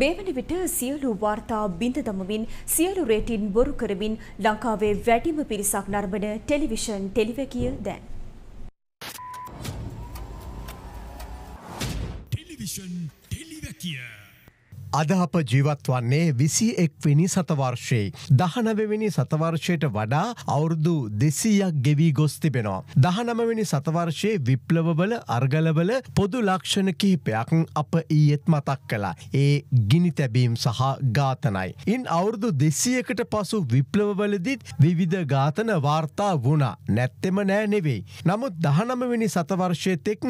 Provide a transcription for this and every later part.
මෙවැනි විට සියලු වාර්තා බිඳ දමමින් සියලු රේටින් බොරු කරමින් ලංකාවේ වැඩිම පිරිසක් නර්මන ටෙලිවිෂන් ටෙලිවැකිය දැන්. අදහප ජීවත් වන්නේ විසි එක්වෙනි සතවර්ශයේ. දහනවවෙනි සතවර්ශයට වඩා අවුරුදු දෙසීයක් ගෙවී ගොස් තිබෙනවා. දහනමවෙනි සතවර්ශයේ විප්ලවබල අර්ගලබල පොදු ලක්ෂණ කිහිපයක් අප ඊයෙත් මතක් කලා. ඒ ගිනි තැබීම් සහ ඝාතනයි. ඉන් අවුරුදු දෙසියකට පසු විප්ලවවලදිත් විවිධ ඝාතන වාර්තා වුණා නැත්තෙම නෑ නෙවෙයි. නමුත් දහනමවෙනි සතවර්ශයතෙක්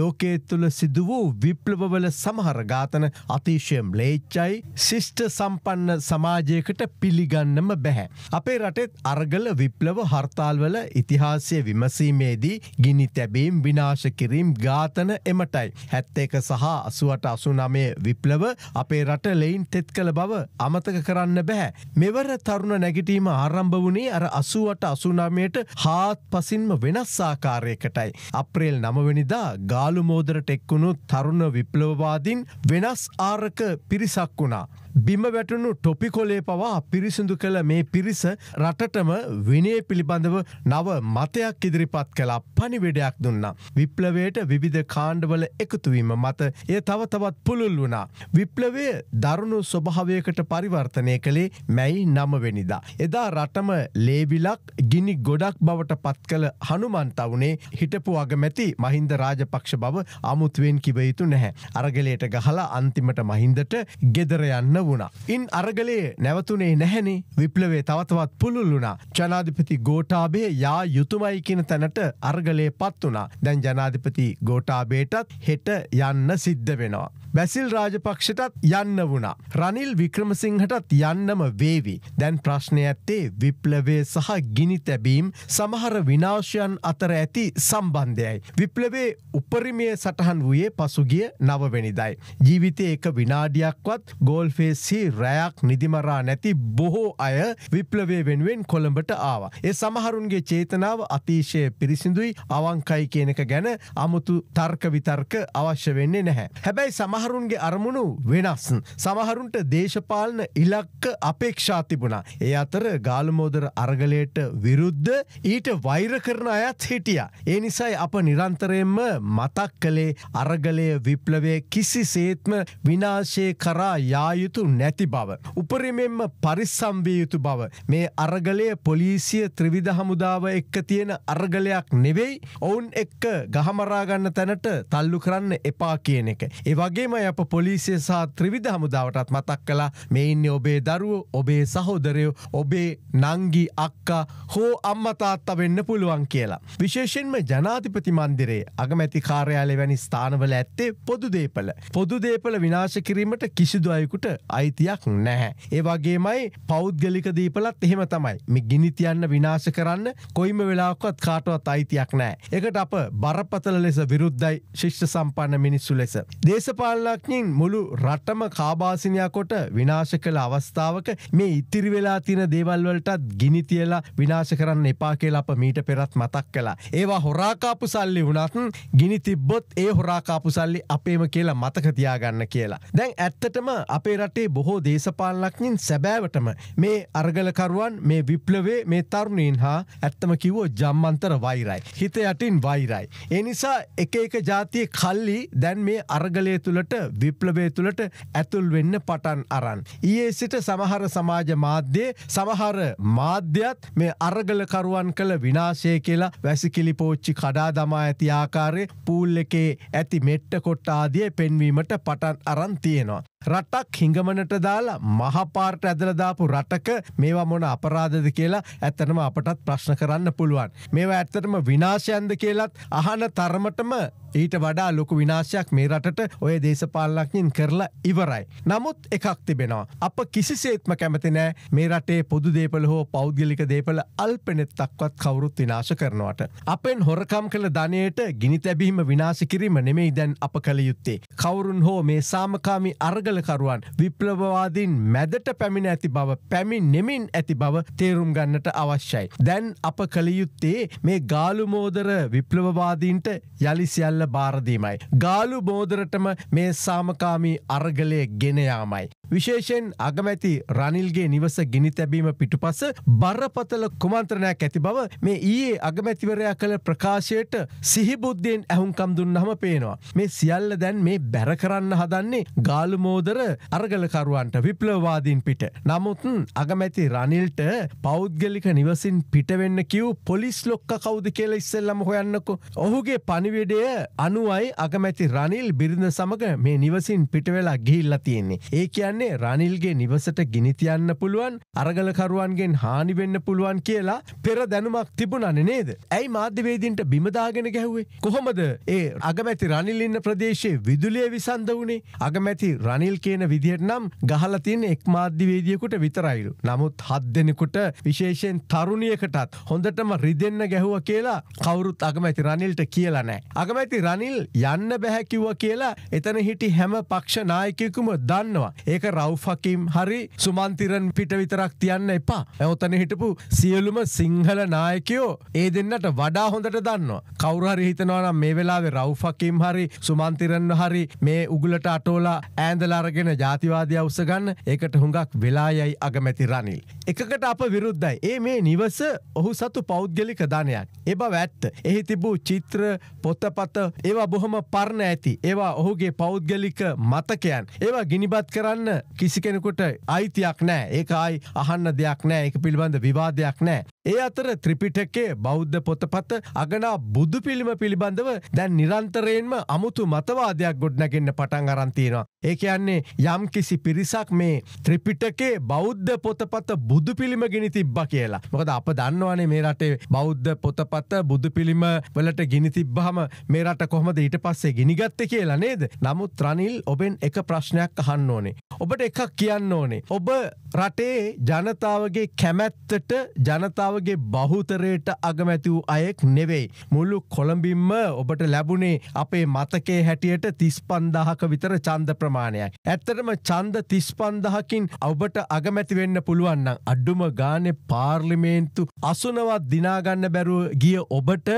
ලෝකේ තුළ සිදු වූ විප්ලවවල සමහර ඝාතන අතිශයම් ලේ පේච්චයි ශිෂ්ට සම්පන්න සමාජයකට පිළිගන්නම බැහැ. අපේ රටෙත් අර්ගල විප්ලව හර්තාල්වල ඉතිහාසය විමසීමේදී ගිනි තැබීම් විනාශකිරීම් ඝාතන එමටයි. හැත්ත එක සහ අසුවට අසුනමය විප්ලව අපේ රට ලෙයින් තෙත් කළ බව අමතක කරන්න බැහැ. මෙවර තරුණ නැගිටීම ආරම්භ වුණේ අර අසුවට අසුනමයට හාත් පසින්ම වෙනස් ආකාරයකටයි. අප්‍රේල් නමවෙනිදා ගාලුමෝදරට එක්වුණු තරුණ විප්ලවවාදින් වෙනස් ආරක පිර පිරිසක් වුණා. බිම වැටනු ටොපි කොලේ පවා පිරිසිදු කළ මේ පිරිස රටටම විනය පිළිබඳව නව මතයක් ඉදිරිපත් කලා පනිවිඩයක් දුන්නා. විප්ලවයට විවිධ කාණ්ඩවල එකතුවීම මත එය තව තවත් පුළුල් වුණා. විප්ලවය දරුණු ස්වභාවයකට පරිවර්තනය කළේ මැයි නමවෙනිදා. එදා රටම ලේවිලක් ගිනි ගොඩක් බවට පත් කළ හනුමන්තවුනේ හිටපු අගමැති මහින්ද රාජපක්ෂ බව අමුත්වෙන් කිවයුතු නැහැ. අරගලයට ගහලා අන්තිමට මහින්දට ගෙදර යන්න වුණා. ඉන් අරගලයේ නැවතුනේ නැහැනේ විප්ලවේ තවතවත් පුළුල් වුණා. ජනාධිපති ගෝටාබේ යා යුතුමයි කියන තැනට අර්ගලය පත් වුණා. දැන් ජනාධිපති ගෝටාබේටත් හෙට යන්න සිද්ධ වෙනවා. බැසිල් රාජපක්ෂටත් යන්න වුණා. රනිල් වික්‍රමසිංහටත් යන්නම වේවි. දැන් ප්‍රශ්නය ඇත්තේ විප්ලවේ සහ ගිනි තැබීම් සමහර විනාශයන් අතර ඇති සම්බන්ධයයි. විප්ලවේ උපරිමය සටහන් වයේ පසුගිය නවවෙනිදයි. ජීවිතය එක විනාඩියක්වත් ගෝල්ෆේ පෙරේසි රෑයක් නිදිමරා නැති බොහෝ අය විප්ලවේ වෙනුවෙන් කොළඹට ආවා. ඒ සමහරුන්ගේ චේතනාව අතිශය පිරිසිඳුයි අවංකයි කියනක ගැන අමුතු තර්ක විතර්ක අවශ්‍ය වෙන්නේ නැහැ. හැබැයි සමහරුන්ගේ අරමුණු වෙනස්. සමහරුන්ට දේශපාලන ඉලක්ක අපේක්ෂා තිබුණා. ඒ අතර ගාලමෝදර අරගලයට විරුද්ධ ඊට වෛර කරන අයත් හිටිය. ඒ නිසයි අප නිරන්තරයෙන්ම මතක් කළේ අරගලය විප්ලවය කිසි සේත්ම විනාශය කරා යායුතු යුතු නැති බව. උපරිමෙන්ම පරිස්සම්විය යුතු බව. මේ අරගලය පොලිසිය ත්‍රවිධ හමුදාව එක්ක තියෙන අර්ගලයක් නෙවෙයි ඔවුන් එක්ක ගහමරාගන්න තැනට තල්ලු කරන්න එපා කියන එක. ඒවගේම අප පොලිසිය සහ ත්‍රවිධ හමුදාවටත් මතක් කලා මෙයින්න ඔබේ දරුව ඔබේ සහෝදරයෝ ඔබේ නංගි අක්කා හෝ අම්මතාත්ත වෙන්න පුළුවන් කියලා. විශේෂෙන්ම ජනාතිපති මන්දිරේ අගමැති කාර්යාලය වැනි ස්ථානවල ඇත්තේ පොදු දේපල. පොදු දේපල විනාශ කිරීමට කිසිදු අයකුට අයිතියක් නැහැ. ඒ වගේමයි පෞද්ගලික දීපලත් එහෙම තමයි මේ ගිනිතියන්න විනාශ කරන්න කොයිම වෙලාක්වත් කාටවත් අයිතියක් නෑ. එකට අප බරපතල ලෙස විරුද්ධයි ශිෂ්්‍ය සම්පන්න මිනිස්සු ලෙස. දේශපාලනක්ඥින් මුළු රටම කාබාසිනයකොට විනාශ කළ අවස්ථාවක මේ ඉතිරි වෙලා තින දේවල්වලටත් ගිනිතියලා විනාශ කරන්න එපා කියලා අප මීට පෙරත් මතක් කලා. ඒවා හොරාකාපු සල්ලි වනතුන් ගිනි තිබ්බොත් ඒ හොරාකාපු සල්ලි අපේම කියලා මතකතියාගන්න කියලා. දැන් ඇත්තටම අපේ රට රටේ බොහෝ දේශපාලනක්ඥින් සැබෑවටම මේ අර්ගලකරුවන් මේ විප්ලවේ මේ තරුණීන් හා ඇත්තම කිවෝ ජම්මන්තර වෛරයි. හිත යටින් වෛරයි. එනිසා එක එක ජාතිය කල්ලි දැන් මේ අර්ගලය තුළට විප්ලබේ තුළට ඇතුල් වෙන්න පටන් අරන්. ඒ සිට සමහර සමාජ මාධ්‍යයේ සමහර මාධ්‍යත් මේ අර්ගලකරුවන් කළ විනාශය කියලා වැසිකිලි පෝච්චි කඩා දමා ඇති ආකාරය පූල් එකේ ඇති මෙට්ට කොට්ටාදිය පෙන්වීමට පටන් අරන් තියෙනවා. රටක් හිඟමනට දාලා මහපාර්ට ඇදලදාපු රටක මේවා මොන අපරාධද කියලා ඇත්තනම අපටත් ප්‍රශ්න කරන්න පුළුවන්. මේවා ඇත්තටම විනාශයන්ද කියලත් අහන තරමටම ඊට වඩා ලොකු විනාශයක් මේ රටට ඔය දේශපාලනකින් කරලා ඉවරයි. නමුත් එකක් තිබෙනවා. අප කිසිසේත්ම කැමති නෑ මේ රටේ පොදු දේපල හෝ පෞද්ගලික දේපල අල්පනෙත්තක්වත් කවුරුත් විනාශ කරනවට. අපෙන් හොරකම් කළ ධනයට ගිනි තැබීම විනාශ කිරීම නෙමෙයි දැන් අප කළ යුත්තේ. කවුරුන් හෝ මේ සාමකාමි අරගලකරුවන් විප්ලවවාදීන් මැදට පැමිණ ඇති බව පැමින් නෙමින් ඇති බව තේරුම් ගන්නට අවශ්‍යයි. දැන් අප කළ යුත්තේ මේ ගාලුමෝදර විප්ලවවාදීන්ට යළිසිල්ල සියල්ල බාරදීමයි. ගාලු බෝදරටම මේ සාමකාමී අරගලය ගෙනයාමයි. විශේෂෙන් අගමැති රනිල්ගේ නිවස ගිනි තැබීම පිටුපස බරපතල කුමන්ත්‍රණයක් ඇති බව මේ ඊයේ අගමැතිවරයා කළ ප්‍රකාශයට සිහිබුද්ධයෙන් ඇහුම්කම් දුන්නහම පේනවා. මේ සියල්ල දැන් මේ බැර කරන්න හදන්නේ ගාලුමෝදර අරගලකරුවන්ට විප්ලවවාදීන් පිට. නමුත්න් අගමැති රනිල්ට පෞද්ගලික නිවසින් පිටවෙන්න කිව් පොලිස් ලොක්ක කවුද කියල ඉස්සෙල්ලම හොයන්නකු. ඔහුගේ පනිවිඩය අනුවයි අගමැති රනිල් බිරිඳ සමඟ මේ නිවසින් පිටවෙලා ගිහිල්ල තියෙන්නේ. ඒ කියන්න කියන්නේ රනිල්ගේ නිවසට ගිනිතියන්න පුළුවන් අරගලකරුවන්ගෙන් හානිවෙන්න පුළුවන් කියලා පෙර දැනුමක් තිබුණන නේද. ඇයි මාධ්‍යවේදීන්ට බිමදාගෙන ගැහුවේ. කොහොමද ඒ අගමැති රනිල්ඉන්න ප්‍රදේශයේ විදුලිය විසන්ද වුණේ අගමැති රනිල් කියන විදිහට නම් ගහලතින් එක් මාධ්‍යවේදියකුට විතරයිලු. නමුත් හත් දෙෙනෙකුට විශේෂයෙන් තරුණියකටත් හොඳටම රිදන්න ගැහුව කියලා කවුරුත් අගමැති රනිල්ට කියලා නෑ. අගමැති රනිල් යන්න බැහැකිව්ව කියලා එතන හිටි හැම පක්ෂ නායකයකුම දන්නවා. ඒක ඒක රව්ෆකිම් හරි සුමන්තිරන් පිට විතරක් තියන්න එපා. ඇවතන හිටපු සියලුම සිංහල නායකයෝ ඒ දෙන්නට වඩා හොඳට දන්නවා. කවුරහරි හිතනවනම් මේ වෙලාවේ රව්ෆකිම් හරි සුමන්තිරන්ව හරි මේ උගලට අටෝලා ඇන්දලාරගෙන ජාතිවාදය උසගන්න ඒකට හුඟක් වෙලායයි අගමැති රනිල්. එකකට අප විරුද්ධයි. ඒ මේ නිවස ඔහු සතු පෞද්ගලික ධනයක්. එබ වැත්ත. එහි තිබූ චිත්‍ර පොත්තපත ඒවා බොහොම පරණ ඇති. ඒවා ඔහුගේ පෞද්ගලික මතකයන්. ඒවා ගිනිබත් කරන්න කිසි කෙනෙකුට අයිතියක් නෑ ඒකයි අහන්න දෙයක් නෑ එක පිළිබඳ විවාදයක් නෑ ඒ අතර ත්‍රිපිටකේ බෞද්ධ පොතපත අගනා බුදු පිළිම පිළිබඳව දැන් නිරන්තරයෙන්ම අමුතු මතවාදයක් ගොඩ්නැගන්න පටන් අරන්තියෙනවා. ඒ කියන්නේ යම් කිසි පිරිසක් මේ ත්‍රිපිටකේ බෞද්ධ පොතපත බුදු පිළිම ගිනි තිබ්බ කියලා. මොකද අප දන්නවානේ මේ රටේ බෞද්ධ පොතපත බුදු පිළිම වලට ගිනි තිබ්බහම මේ රට කොහමද ඊට පස්සේ ගිනිගත්ත කියලා නේද? නමුත් රනිල් ඔබෙන් එක ප්‍රශ්නයක් අහන්න ඕනේ. ඔබට එකක් කියන්න ඕනේ. ඔබ රටේ ජනතාවගේ කැමැත්තට ජනතාව ජනතාවගේ බහුතරයට අගමැති වූ අයෙක් නෙවෙයි. මුල්ලු කොළඹින්ම ඔබට ලැබුණේ අපේ මතකේ හැටියට තිස් පන්දාහක විතර චන්ද ප්‍රමාණයක්. ඇත්තටම චන්ද තිස් පන්දහකින් ඔබට අගමැතිවෙන්න පුළුවන්න. අඩ්ඩුම ගානෙ පාර්ලිමේන්තු අසුනවත් දිනාගන්න බැරුව ගිය ඔබට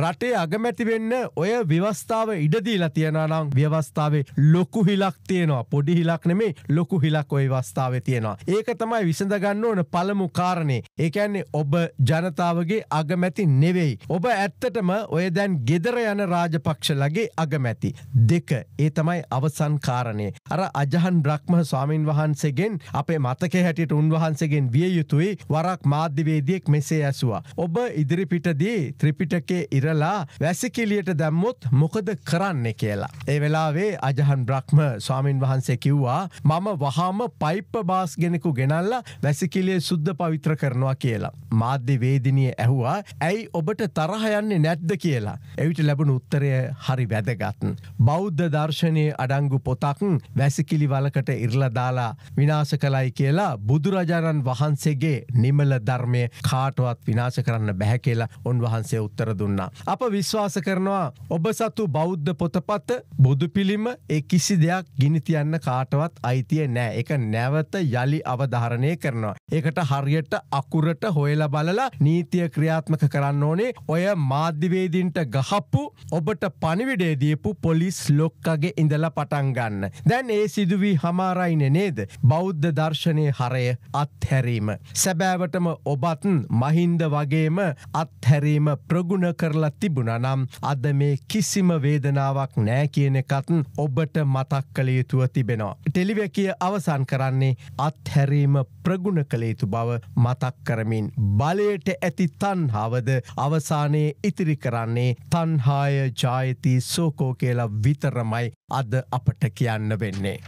රටේ අගමැතිවෙන්න ඔය ව්‍යවස්ථාව ඉඩදීලා තියෙනනම් ව්‍යවස්ථාවේ ලොකු හිලක් තියෙනවා පොඩි හිලක් නෙමේ ලොකු හිලක් ඔය වස්ථාව තියෙනවා. ඒක තමයි විසඳගන්න ඕන පළමු කාරණේ ඒකැන්නේ ඔබ ජනතාවගේ අගමැති නෙවෙයි. ඔබ ඇත්තටම ඔය දැන් ගෙදර යන රාජපක්ෂලගේ අගමැති. දෙක ඒ තමයි අවසන්කාරණය. අර අජහන් බ්‍රහ්ම ස්වාමීන් වහන්සේගෙන් අපේ මතක හැටියට උන්වහන්සේගෙන් විය යුතුයි වරක් මාධ්‍යවේදියෙක් මෙසේ ඇසවා. ඔබ ඉදිරිපිටදී ත්‍රිපිටකේ ඉරලා වැසිකිලියට දැම්මුත් මොකද කරන්න කියලා. ඒ වෙලාවේ අජහන් බ්‍රහ්ම ස්වාමීන් වහන්සේ කිව්වා මම වහාම පයිප්ප බාස් ගෙනෙකු ගෙනල්ලා වැසිකිලිය සුද්ධ පවිත්‍ර කරනවා කියලා. මා මාධ්‍යවේදිනය ඇහුවා ඇයි ඔබට තරහයන්නේ නැද්ද කියලා. එවිට ලැබුණ උත්තරය හරි වැදගත්න්. බෞද්ධ දර්ශනය අඩංගු පොතක්න් වැසිකිලි වලකට ඉරලදාලා විනාශ කළයි කියලා බුදුරජාණන් වහන්සේගේ නිමල ධර්මය කාටවත් විනාශ කරන්න බැහැ කියලා උන්වහන්සේ උත්තර දුන්නා. අප විශ්වාස කරනවා ඔබ සතු බෞද්ධ පොතපත බුදු පිළිම ඒ කිසි දෙයක් ගිනිතියන්න කාටවත් අයිතිය නෑ එක නැවත යළි අවධාරණය කරනවා. ඒකට හරියට අකුරට හොයලබ බලලා නීතිය ක්‍රියාත්මක කරන්න ඕනේ ඔය මාධ්‍යවේදීන්ට ගහප්පු ඔබට පනිවිඩේදීපු පොලිස් ලොක්කගේ ඉඳලා පටන්ගන්න. දැන් ඒ සිදුවී හමාරයින නේද බෞද්ධ දර්ශනය හරය අත්හැරීම. සැබෑවටම ඔබත්න් මහින්ද වගේම අත්හැරීම ප්‍රගුණ කරලා තිබුණනම් අද මේ කිසිම වේදනාවක් නෑ කියන එකත්න් ඔබට මතක් කළ යුතුව තිබෙනවා. ටෙලිවැකිය අවසන් කරන්නේ අත්හැරීම ප්‍රගුණ කළ යුතු බව මතක් කරමින් බල බලයට ඇති තන්හාවද අවසානයේ ඉතිරි කරන්නේ තන්හාය ජායති සෝකෝ කියලා විතරමයි අද අපට කියන්න වෙන්නේ.